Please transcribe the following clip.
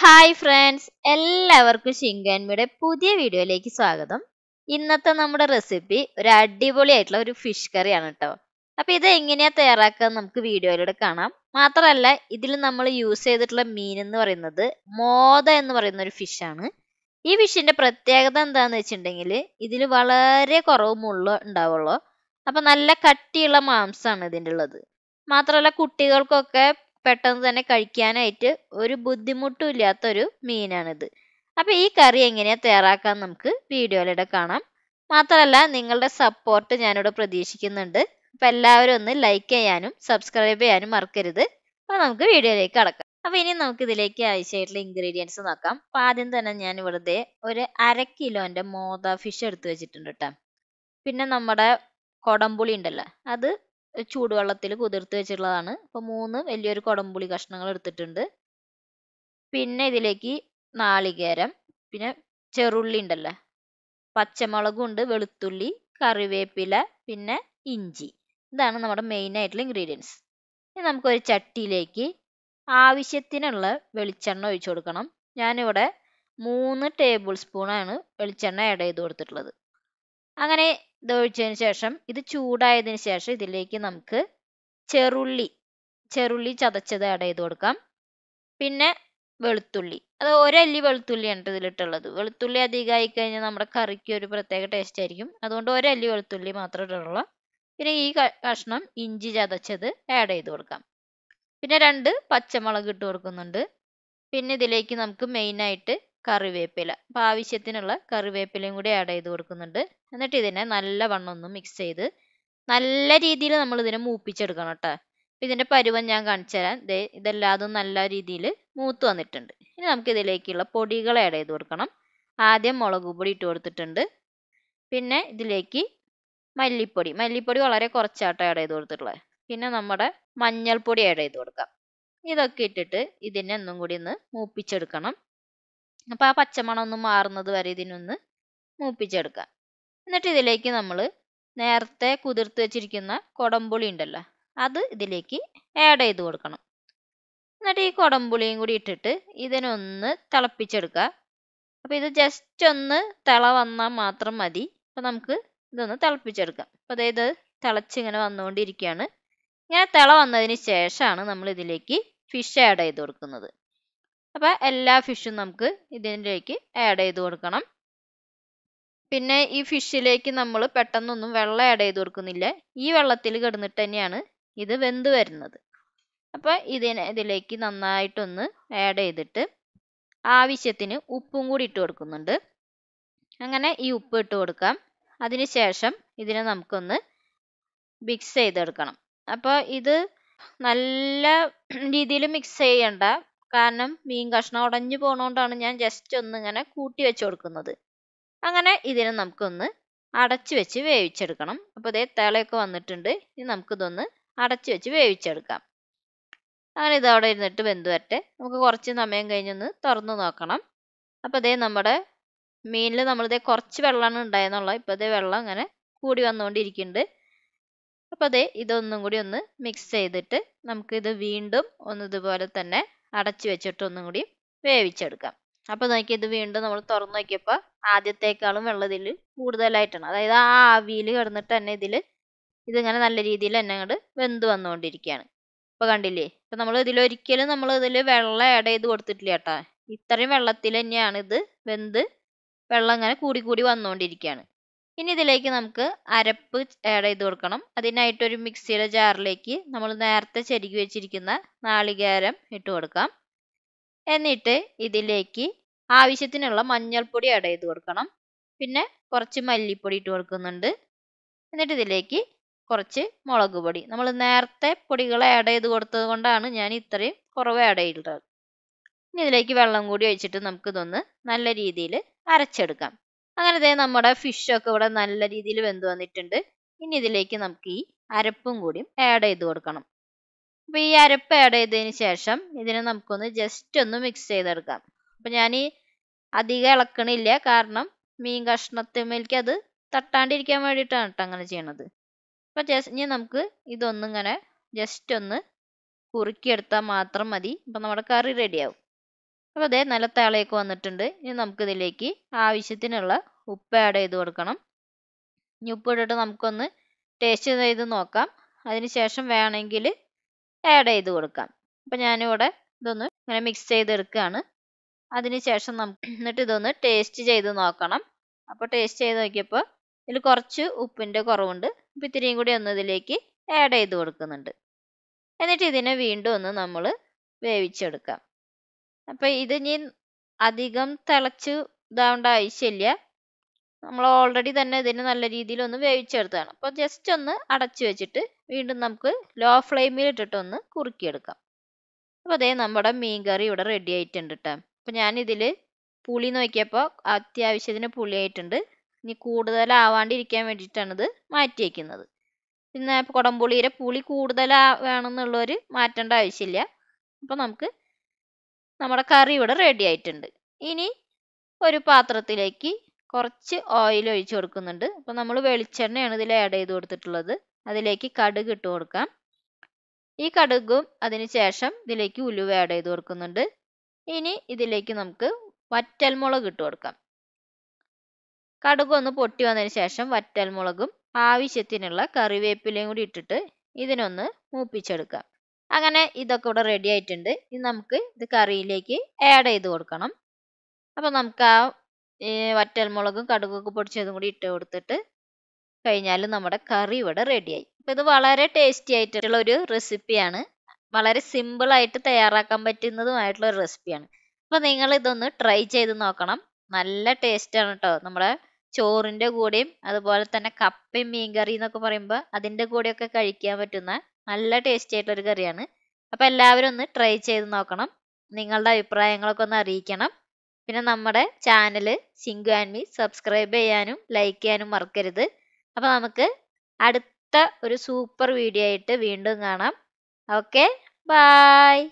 hi friends എല്ലാവർക്കും ശിങ്കൻമിയുടെ പുതിയ വീഡിയോയിലേക്ക് സ്വാഗതം ഇന്നത്തെ നമ്മുടെ റെസിപ്പി ഒരു അടിപൊളി ആയിട്ടുള്ള ഒരു ഫിഷ് കറിയാണ് കേട്ടോ അപ്പൊ ഇത് എങ്ങനെയാ തയ്യാറാക്കുക നമുക്ക് വീഡിയോയിലൂടെ കാണാം മാത്രമല്ല ഇതിൽ നമ്മൾ യൂസ് ചെയ്തിട്ടുള്ള മീൻ എന്ന് പറയുന്നത് മോദ എന്ന് പറയുന്ന ഒരു ഫിഷാണ് ഈ ഫിഷിന്റെ പ്രത്യേകത എന്താണെന്ന് വെച്ചിട്ടുണ്ടെങ്കിൽ ഇതിൽ വളരെ കുറവ് മുള്ള ഉണ്ടാവുള്ളൂ അപ്പൊ നല്ല കട്ടിയുള്ള മാംസമാണ് ഇതിൻ്റെ ഉള്ളത് മാത്രമല്ല കുട്ടികൾക്കൊക്കെ പെട്ടെന്ന് തന്നെ കഴിക്കാനായിട്ട് ഒരു ബുദ്ധിമുട്ടും ഇല്ലാത്തൊരു മീനാണിത് അപ്പോൾ ഈ കറി എങ്ങനെയാണ് തയ്യാറാക്കാൻ നമുക്ക് വീഡിയോയിലൂടെ കാണാം മാത്രമല്ല നിങ്ങളുടെ സപ്പോർട്ട് ഞാനിവിടെ പ്രതീക്ഷിക്കുന്നുണ്ട് അപ്പം എല്ലാവരും ഒന്ന് ലൈക്ക് ചെയ്യാനും സബ്സ്ക്രൈബ് ചെയ്യാനും മറക്കരുത് അപ്പോൾ നമുക്ക് വീഡിയോയിലേക്ക് കടക്കാം അപ്പോൾ ഇനി നമുക്ക് ഇതിലേക്ക് ആവശ്യമായിട്ടുള്ള ഇൻഗ്രീഡിയൻസ് നോക്കാം അപ്പോൾ ആദ്യം തന്നെ ഞാൻ ഇവിടുത്തെ ഒരു അര കിലോൻ്റെ മോദ ഫിഷ് എടുത്തു വെച്ചിട്ടുണ്ട് കേട്ടോ പിന്നെ നമ്മുടെ കൊടംപുളി ഉണ്ടല്ലോ അത് ചൂടുവെള്ളത്തിൽ കുതിർത്ത് വെച്ചിട്ടുള്ളതാണ് അപ്പോൾ മൂന്ന് വലിയൊരു കുടംപുളി കഷ്ണങ്ങൾ എടുത്തിട്ടുണ്ട് പിന്നെ ഇതിലേക്ക് നാളികേരം പിന്നെ ചെറുള്ളി ഉണ്ടല്ലേ പച്ചമുളകും ഉണ്ട് വെളുത്തുള്ളി കറിവേപ്പില പിന്നെ ഇഞ്ചി ഇതാണ് നമ്മുടെ മെയിൻ ആയിട്ടുള്ള ഇൻഗ്രീഡിയൻസ് ഇനി നമുക്കൊരു ചട്ടിയിലേക്ക് ആവശ്യത്തിനുള്ള വെളിച്ചെണ്ണ ഒഴിച്ചു കൊടുക്കണം ഞാനിവിടെ മൂന്ന് ടേബിൾ സ്പൂണാണ് വെളിച്ചെണ്ണ ആഡ് ചെയ്ത് കൊടുത്തിട്ടുള്ളത് അങ്ങനെ ഇത് ഒഴിച്ചതിന് ശേഷം ഇത് ചൂടായതിന് ശേഷം ഇതിലേക്ക് നമുക്ക് ചെറുള്ളി ചെറുള്ളി ചതച്ചത് ആഡ് ചെയ്ത് കൊടുക്കാം പിന്നെ വെളുത്തുള്ളി അത് ഒരല്ലി വെളുത്തുള്ളിയാണ് ഇതിലിട്ടുള്ളത് വെളുത്തുള്ളി അധികമായി കഴിഞ്ഞാൽ നമ്മുടെ കറിക്ക് ഒരു പ്രത്യേക ടേസ്റ്റ് ആയിരിക്കും അതുകൊണ്ട് ഒരല്ലി വെളുത്തുള്ളി മാത്രമേ ഇട്ടുള്ളൂ പിന്നെ ഈ കഷ്ണം ഇഞ്ചി ചതച്ചത് ആഡ് ചെയ്ത് കൊടുക്കാം പിന്നെ രണ്ട് പച്ചമുളക് ഇട്ട് കൊടുക്കുന്നുണ്ട് പിന്നെ ഇതിലേക്ക് നമുക്ക് മെയിനായിട്ട് കറിവേപ്പില അപ്പോൾ ആവശ്യത്തിനുള്ള കറിവേപ്പിലയും കൂടി ആഡ് ചെയ്ത് കൊടുക്കുന്നുണ്ട് എന്നിട്ട് ഇതിനെ നല്ല വണ്ണം ഒന്ന് മിക്സ് ചെയ്ത് നല്ല രീതിയിൽ നമ്മൾ ഇതിനെ മൂപ്പിച്ചെടുക്കണം കേട്ടോ അപ്പം ഇതിൻ്റെ പരുവം ഞാൻ കാണിച്ചു തരാം ഇതേ ഇതെല്ലാതും നല്ല രീതിയിൽ മൂത്ത് വന്നിട്ടുണ്ട് ഇനി നമുക്ക് ഇതിലേക്കുള്ള പൊടികൾ ആഡ് ചെയ്ത് കൊടുക്കണം ആദ്യം മുളക് പൊടി ഇട്ട് കൊടുത്തിട്ടുണ്ട് പിന്നെ ഇതിലേക്ക് മല്ലിപ്പൊടി മല്ലിപ്പൊടി വളരെ കുറച്ചാട്ടോ ആഡ് ചെയ്ത് കൊടുത്തിട്ടുള്ളത് പിന്നെ നമ്മുടെ മഞ്ഞൾപ്പൊടി ആഡ് ചെയ്ത് കൊടുക്കാം ഇതൊക്കെ ഇട്ടിട്ട് ഇതിനെ ഒന്നും കൂടി ഒന്ന് മൂപ്പിച്ചെടുക്കണം അപ്പോൾ ആ പച്ചമണം ഒന്ന് മാറുന്നത് വരെ ഇതിനൊന്ന് മൂപ്പിച്ചെടുക്കാം എന്നിട്ട് ഇതിലേക്ക് നമ്മൾ നേരത്തെ കുതിർത്ത് വെച്ചിരിക്കുന്ന കുടംപുളി ഉണ്ടല്ലോ അത് ഇതിലേക്ക് ആഡ് ചെയ്ത് കൊടുക്കണം എന്നിട്ട് ഈ കുടംപുളിയും കൂടി ഇട്ടിട്ട് ഇതിനൊന്ന് തിളപ്പിച്ചെടുക്കുക അപ്പോൾ ഇത് ജസ്റ്റ് ഒന്ന് തിള വന്നാൽ മാത്രം മതി അപ്പോൾ നമുക്ക് ഇതൊന്ന് തിളപ്പിച്ചെടുക്കാം അപ്പോൾ അതായത് തിളച്ചിങ്ങനെ വന്നുകൊണ്ടിരിക്കുകയാണ് ഇങ്ങനെ തിള വന്നതിന് ശേഷമാണ് നമ്മൾ ഇതിലേക്ക് ഫിഷ് ആഡ് ചെയ്ത് കൊടുക്കുന്നത് അപ്പോൾ എല്ലാ ഫിഷും നമുക്ക് ഇതിലേക്ക് ആഡ് ചെയ്ത് കൊടുക്കണം പിന്നെ ഈ ഫിഷിലേക്ക് നമ്മൾ പെട്ടെന്നൊന്നും വെള്ളം ആഡ് ചെയ്ത് കൊടുക്കുന്നില്ല ഈ വെള്ളത്തിൽ കിടന്നിട്ട് തന്നെയാണ് ഇത് വെന്ത് വരുന്നത് അപ്പോൾ ഇതിനെ ഇതിലേക്ക് നന്നായിട്ടൊന്ന് ആഡ് ചെയ്തിട്ട് ആവശ്യത്തിന് ഉപ്പും കൂടി ഇട്ട് കൊടുക്കുന്നുണ്ട് അങ്ങനെ ഈ ഉപ്പ് ഇട്ട് കൊടുക്കാം ശേഷം ഇതിനെ നമുക്കൊന്ന് മിക്സ് ചെയ്തെടുക്കണം അപ്പോൾ ഇത് നല്ല രീതിയിൽ മിക്സ് ചെയ്യണ്ട കാരണം മീൻ കഷ്ണം ഉടഞ്ഞു പോണോണ്ടാണ് ഞാൻ ജസ്റ്റ് ഒന്ന് ഇങ്ങനെ കൂട്ടി വെച്ച് കൊടുക്കുന്നത് അങ്ങനെ ഇതിനെ നമുക്കൊന്ന് അടച്ചു വെച്ച് വേവിച്ചെടുക്കണം അപ്പോൾ ഇതേ തിളയൊക്കെ വന്നിട്ടുണ്ട് ഇനി നമുക്കിതൊന്ന് അടച്ചു വെച്ച് വേവിച്ചെടുക്കാം അങ്ങനെ ഇതവിടെ ഇരുന്നിട്ട് ബന്ധു വരട്ടെ നമുക്ക് കുറച്ച് സമയം കഴിഞ്ഞൊന്ന് തുറന്നു നോക്കണം അപ്പോൾ ഇതേ നമ്മുടെ മീനിൽ നമ്മളിതേ കുറച്ച് വെള്ളമാണ് ഉണ്ടായെന്നുള്ളത് ഇപ്പോൾ ഇതേ വെള്ളം അങ്ങനെ കൂടി വന്നുകൊണ്ടിരിക്കുന്നുണ്ട് അപ്പോൾ അതേ ഇതൊന്നും കൂടി ഒന്ന് മിക്സ് ചെയ്തിട്ട് നമുക്കിത് വീണ്ടും ഒന്ന് ഇതുപോലെ തന്നെ അടച്ചു വെച്ചിട്ട് ഒന്നും കൂടി വേവിച്ചെടുക്കാം അപ്പോൾ നോക്കി ഇത് വീണ്ടും നമ്മൾ തുറന്നു നോക്കിയപ്പോൾ ആദ്യത്തേക്കാളും വെള്ളത്തിൽ കൂടുതലായിട്ടാണ് അതായത് ആ ആവിയിൽ കിടന്നിട്ട് തന്നെ ഇതിൽ ഇതിങ്ങനെ നല്ല രീതിയിൽ തന്നെ അങ്ങോട്ട് വെന്ത് വന്നുകൊണ്ടിരിക്കുകയാണ് ഇപ്പോൾ കണ്ടില്ലേ ഇപ്പം നമ്മൾ ഇതിലൊരിക്കലും നമ്മൾ ഇതിൽ വെള്ളം ആഡ് ചെയ്ത് കൊടുത്തിട്ടില്ല കേട്ടോ ഇത്രയും വെള്ളത്തിൽ തന്നെയാണ് ഇത് വെന്ത് വെള്ളം ഇങ്ങനെ കൂടി കൂടി വന്നുകൊണ്ടിരിക്കുകയാണ് ഇനി ഇതിലേക്ക് നമുക്ക് അരപ്പ് ആഡ് ചെയ്ത് കൊടുക്കണം അതിനായിട്ടൊരു ഒരു മിക്സിയുടെ ജാറിലേക്ക് നമ്മൾ നേരത്തെ ചെരുകി വെച്ചിരിക്കുന്ന നാളികേരം ഇട്ട് കൊടുക്കാം എന്നിട്ട് ഇതിലേക്ക് ആവശ്യത്തിനുള്ള മഞ്ഞൾപ്പൊടി ആഡ് ചെയ്ത് കൊടുക്കണം പിന്നെ കുറച്ച് മല്ലിപ്പൊടി ഇട്ട് കൊടുക്കുന്നുണ്ട് എന്നിട്ട് ഇതിലേക്ക് കുറച്ച് മുളക് പൊടി നമ്മൾ നേരത്തെ പൊടികൾ ആഡ് ചെയ്ത് കൊടുത്തത് കൊണ്ടാണ് ഞാൻ ഇത്രയും കുറവ് ആഡ് ചെയ്തിട്ടുള്ളത് ഇനി ഇതിലേക്ക് വെള്ളം കൂടി ഒഴിച്ചിട്ട് നമുക്കിതൊന്ന് നല്ല രീതിയിൽ അരച്ചെടുക്കാം അങ്ങനെ ദേ നമ്മുടെ ഫിഷൊക്കെ ഇവിടെ നല്ല രീതിയിൽ വെന്ത് വന്നിട്ടുണ്ട് ഇനി ഇതിലേക്ക് നമുക്ക് ഈ അരപ്പും കൂടി ആഡ് ചെയ്ത് കൊടുക്കണം അപ്പോൾ ഈ അരപ്പ് ആഡ് ചെയ്തതിന് ശേഷം ഇതിനെ നമുക്കൊന്ന് ജസ്റ്റ് ഒന്ന് മിക്സ് ചെയ്തെടുക്കാം അപ്പോൾ ഞാൻ ഈ അധികം ഇളക്കണില്ല കാരണം മീൻ കഷ്ണത്തിലേക്ക് അത് തട്ടാണ്ടിരിക്കാൻ വേണ്ടിയിട്ടാണ് കേട്ടോ അങ്ങനെ ചെയ്യണത് അപ്പോൾ ജസ്റ്റ് ഇനി നമുക്ക് ഇതൊന്നിങ്ങനെ ജസ്റ്റ് ഒന്ന് കുറുക്കിയെടുത്താൽ മാത്രം മതി അപ്പം നമ്മുടെ കറി റെഡിയാവും അപ്പോൾ അതേ നല്ല വന്നിട്ടുണ്ട് ഇനി നമുക്കിതിലേക്ക് ആവശ്യത്തിനുള്ള ഉപ്പ് ആഡ് ചെയ്ത് കൊടുക്കണം ഇനി ഉപ്പ് ഇട്ടിട്ട് നമുക്കൊന്ന് ടേസ്റ്റ് ചെയ്ത് നോക്കാം അതിനുശേഷം വേണമെങ്കിൽ ആഡ് ചെയ്ത് കൊടുക്കാം അപ്പം ഞാനിവിടെ ഇതൊന്ന് ഇങ്ങനെ മിക്സ് ചെയ്തെടുക്കുകയാണ് അതിനുശേഷം നമുക്ക് എന്നിട്ട് ഇതൊന്ന് ടേസ്റ്റ് ചെയ്ത് നോക്കണം അപ്പോൾ ടേസ്റ്റ് ചെയ്ത് നോക്കിയപ്പോൾ ഇതിൽ കുറച്ച് ഉപ്പിൻ്റെ കുറവുണ്ട് അപ്പം ഇത്തിരിയും കൂടി ഒന്ന് ഇതിലേക്ക് ആഡ് ചെയ്ത് കൊടുക്കുന്നുണ്ട് എന്നിട്ട് ഇതിനെ വീണ്ടും ഒന്ന് നമ്മൾ വേവിച്ചെടുക്കാം അപ്പോൾ ഇത് ഇനി അധികം തിളച്ചു ഇതാവേണ്ട ആവശ്യമില്ല നമ്മൾ ഓൾറെഡി തന്നെ ഇതിന് നല്ല രീതിയിൽ ഒന്ന് വേവിച്ചെടുത്താണ് അപ്പോൾ ജസ്റ്റ് ഒന്ന് അടച്ചു വെച്ചിട്ട് വീണ്ടും നമുക്ക് ലോ ഫ്ലെയിമിൽ ഇട്ടിട്ട് ഒന്ന് കുറുക്കിയെടുക്കാം അപ്പോൾ അതേ നമ്മുടെ മീൻ കറി ഇവിടെ റെഡി ആയിട്ടുണ്ട് കേട്ടോ അപ്പോൾ ഞാനിതിൽ പുളി നോക്കിയപ്പോൾ അത്യാവശ്യത്തിന് പുളി ആയിട്ടുണ്ട് ഇനി കൂടുതലാവാണ്ടിരിക്കാൻ ഇത് മാറ്റി വയ്ക്കുന്നത് പിന്നെ കുടംപുളിയുടെ പുളി കൂടുതലാ വേണമെന്നുള്ളവർ മാറ്റേണ്ട ആവശ്യമില്ല അപ്പോൾ നമുക്ക് നമ്മുടെ കറി ഇവിടെ റെഡി ആയിട്ടുണ്ട് ഇനി ഒരു പാത്രത്തിലേക്ക് കുറച്ച് ഓയിൽ ഒഴിച്ചു കൊടുക്കുന്നുണ്ട് അപ്പോൾ നമ്മൾ വെളിച്ചെണ്ണയാണ് ഇതിൽ ആഡ് ചെയ്ത് കൊടുത്തിട്ടുള്ളത് അതിലേക്ക് കടുക് ഇട്ട് കൊടുക്കാം ഈ കടുകും അതിനുശേഷം ഇതിലേക്ക് ഉലുവ ആഡ് ചെയ്ത് കൊടുക്കുന്നുണ്ട് ഇനി ഇതിലേക്ക് നമുക്ക് വറ്റൽമുളക് ഇട്ട് കൊടുക്കാം കടുക് ഒന്ന് പൊട്ടി വന്നതിന് ശേഷം വറ്റൽമുളകും ആവശ്യത്തിനുള്ള കറിവേപ്പിലയും കൂടി ഇട്ടിട്ട് ഇതിനൊന്ന് മൂപ്പിച്ചെടുക്കാം അങ്ങനെ ഇതൊക്കെ ഇവിടെ റെഡി ആയിട്ടുണ്ട് ഇനി നമുക്ക് ഇത് കറിയിലേക്ക് ആഡ് ചെയ്ത് കൊടുക്കണം അപ്പോൾ നമുക്ക് ആ വറ്റൽമുളകും കടുകൊക്കെ പൊടിച്ചതും കൂടി ഇട്ട് കൊടുത്തിട്ട് കഴിഞ്ഞാൽ നമ്മുടെ കറി ഇവിടെ റെഡിയായി അപ്പോൾ ഇത് വളരെ ടേസ്റ്റി ആയിട്ടുള്ള ഒരു റെസിപ്പിയാണ് വളരെ സിമ്പിൾ ആയിട്ട് തയ്യാറാക്കാൻ പറ്റുന്നതുമായിട്ടുള്ള ഒരു റെസിപ്പിയാണ് അപ്പോൾ നിങ്ങൾ ഇതൊന്ന് ട്രൈ ചെയ്ത് നോക്കണം നല്ല ടേസ്റ്റാണ് കേട്ടോ നമ്മുടെ ചോറിൻ്റെ കൂടെയും അതുപോലെ തന്നെ കപ്പയും മീൻകറി എന്നൊക്കെ പറയുമ്പോൾ അതിൻ്റെ കൂടെയൊക്കെ കഴിക്കാൻ പറ്റുന്ന നല്ല ടേസ്റ്റി ആയിട്ടുള്ള ഒരു കറിയാണ് അപ്പൊ എല്ലാവരും ഒന്ന് ട്രൈ ചെയ്ത് നോക്കണം നിങ്ങളുടെ അഭിപ്രായങ്ങളൊക്കെ ഒന്ന് അറിയിക്കണം പിന്നെ നമ്മുടെ channel Sinku and me subscribe ചെയ്യാനും ലൈക്ക് ചെയ്യാനും മറക്കരുത് അപ്പൊ നമുക്ക് അടുത്ത ഒരു സൂപ്പർ വീഡിയോ ആയിട്ട് വീണ്ടും കാണാം ഓക്കെ ബായ്